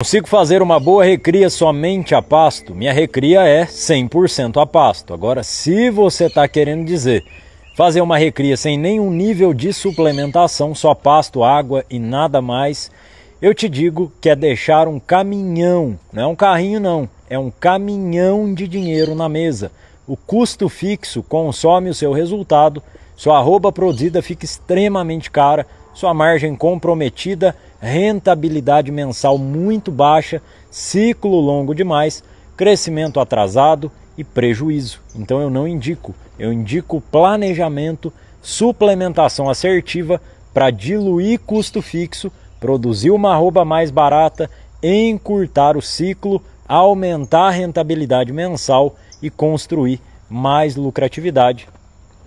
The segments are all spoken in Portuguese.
Consigo fazer uma boa recria somente a pasto? Minha recria é 100% a pasto. Agora, se você está querendo dizer fazer uma recria sem nenhum nível de suplementação, só pasto, água e nada mais, eu te digo que é deixar um caminhão, não é um carrinho não, é um caminhão de dinheiro na mesa. O custo fixo consome o seu resultado, sua arroba produzida fica extremamente cara, sua margem comprometida, rentabilidade mensal muito baixa, ciclo longo demais, crescimento atrasado e prejuízo. Então eu não indico, eu indico planejamento, suplementação assertiva para diluir custo fixo, produzir uma arroba mais barata, encurtar o ciclo, aumentar a rentabilidade mensal e construir mais lucratividade,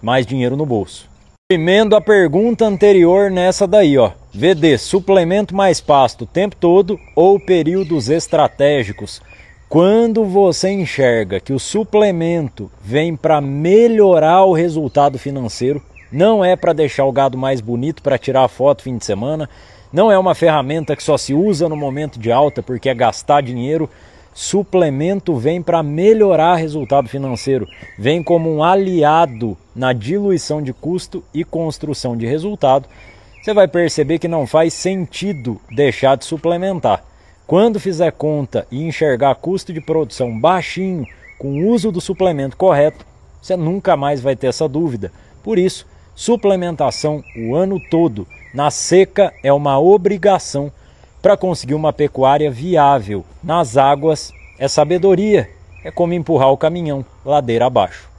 mais dinheiro no bolso. Emendo a pergunta anterior nessa daí, ó. VD, suplemento mais pasto o tempo todo ou períodos estratégicos? Quando você enxerga que o suplemento vem para melhorar o resultado financeiro, não é para deixar o gado mais bonito para tirar a foto fim de semana, não é uma ferramenta que só se usa no momento de alta porque é gastar dinheiro, Suplemento vem para melhorar resultado financeiro, vem como um aliado na diluição de custo e construção de resultado. Você vai perceber que não faz sentido deixar de suplementar. Quando fizer conta e enxergar custo de produção baixinho com o uso do suplemento correto, você nunca mais vai ter essa dúvida. Por isso, suplementação o ano todo na seca é uma obrigação para conseguir uma pecuária viável nas águas, é sabedoria, é como empurrar o caminhão ladeira abaixo.